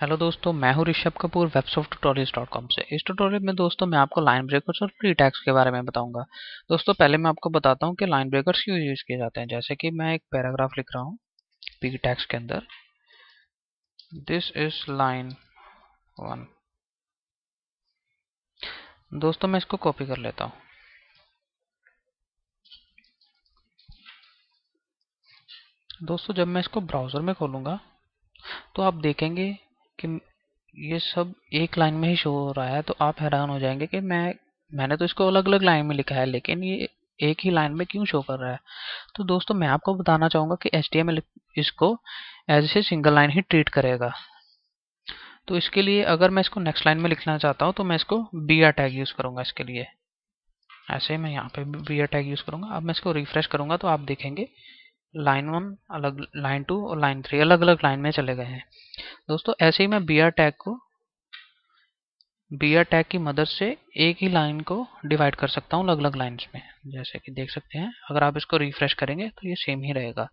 hello दोस्तों मैं हूं Rishabh Kapoor websoft tutorial dot com से इस ट्यूटोरियल में दोस्तों मैं आपको लाइन ब्रेकर्स और फ्री टैक्स के बारे में बताऊंगा दोस्तों पहले मैं आपको बताता हूं कि लाइन ब्रेकर्स क्यों यूज़ किए जाते हैं जैसे कि मैं एक पैराग्राफ लिख रहा हूं पी टैक्स के अंदर दिस इज लाइन वन दोस्तों मैं इसको कॉपी कर लेता हूँ दोस्तों जब मैं इसको ब्राउज़र में खोलूंगा तो आप देखेंगे कि ये सब एक लाइन में ही शो हो रहा है तो आप हैरान हो जाएंगे कि मैं मैंने तो इसको अलग अलग लाइन में लिखा है लेकिन ये एक ही लाइन में क्यों शो कर रहा है तो दोस्तों मैं आपको बताना चाहूंगा कि एच इसको एज ए सिंगल लाइन ही ट्रीट करेगा तो इसके लिए अगर मैं इसको नेक्स्ट लाइन में लिखना चाहता हूँ तो मैं इसको बी आर टैग यूज़ करूंगा इसके लिए ऐसे मैं यहाँ पे बी आर टैग यूज़ करूंगा अब मैं इसको रिफ्रेश करूंगा तो आप देखेंगे लाइन वन अलग लाइन टू और लाइन थ्री अलग अलग लाइन में चले गए हैं दोस्तों ऐसे ही मैं बी आर टैग को बी आर टैग की मदद से एक ही लाइन को डिवाइड कर सकता हूँ अलग अलग लाइन्स में जैसे कि देख सकते हैं अगर आप इसको रिफ्रेश करेंगे तो ये सेम ही रहेगा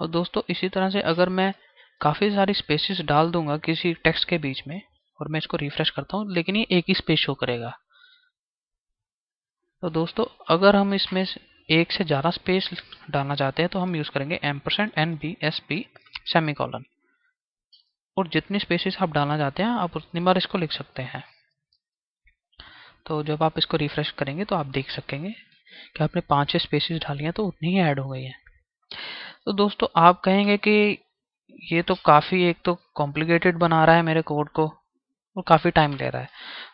और दोस्तों इसी तरह से अगर मैं काफ़ी सारी स्पेसिस डाल दूंगा किसी टेक्स्ट के बीच में और मैं इसको रिफ्रेश करता हूँ लेकिन ये एक ही स्पेस शो करेगा तो दोस्तों अगर हम इसमें एक से ज़्यादा स्पेस डालना चाहते हैं तो हम यूज़ करेंगे ampersand N B S P semicolon और जितनी स्पेसिस आप डालना चाहते हैं आप उतनी बार इसको लिख सकते हैं तो जब आप इसको रिफ्रेश करेंगे तो आप देख सकेंगे कि आपने पाँच छः स्पेसिस डाली हैं तो उतनी ही ऐड हो गई है तो दोस्तों आप कहेंगे कि ये तो काफ़ी एक तो कॉम्प्लिकेटेड बना रहा है मेरे कोड को और काफ़ी टाइम ले रहा है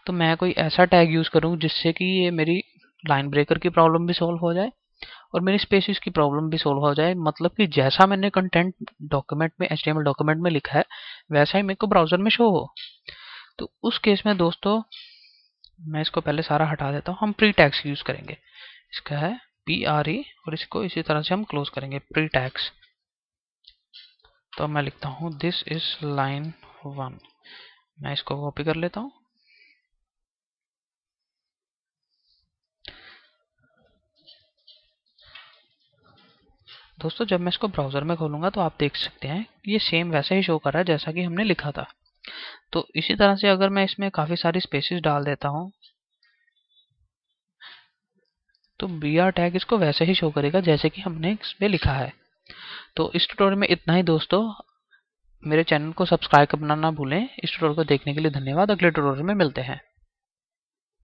तो मैं कोई ऐसा टैग यूज़ करूँ जिससे कि ये मेरी लाइन ब्रेकर की प्रॉब्लम भी सॉल्व हो जाए और मेरी स्पेसिस की प्रॉब्लम भी सोल्व हो जाए मतलब कि जैसा मैंने कंटेंट डॉक्यूमेंट में एच डॉक्यूमेंट में लिखा है वैसा ही मेरे को ब्राउज़र में शो हो तो उस केस में दोस्तों मैं इसको पहले सारा हटा देता हूँ हम प्री टैक्स यूज़ करेंगे इसका है पी आर ई और इसको इसी तरह से हम क्लोज करेंगे प्री टैक्स तो मैं लिखता हूँ दिस इज लाइन वन मैं इसको कॉपी कर लेता हूँ दोस्तों जब मैं इसको ब्राउज़र में खोलूंगा तो आप देख सकते हैं ये सेम वैसा ही शो कर रहा है जैसा कि हमने लिखा था तो इसी तरह से अगर मैं इसमें काफ़ी सारी स्पेसिस डाल देता हूं तो बी आर टैग इसको वैसे ही शो करेगा जैसे कि हमने इसमें लिखा है तो इस ट्यूटोरियल में इतना ही दोस्तों मेरे चैनल को सब्सक्राइब करना ना भूलें इस ट्यूटोरियल को देखने के लिए धन्यवाद अगले ट्यूटोरियल में मिलते हैं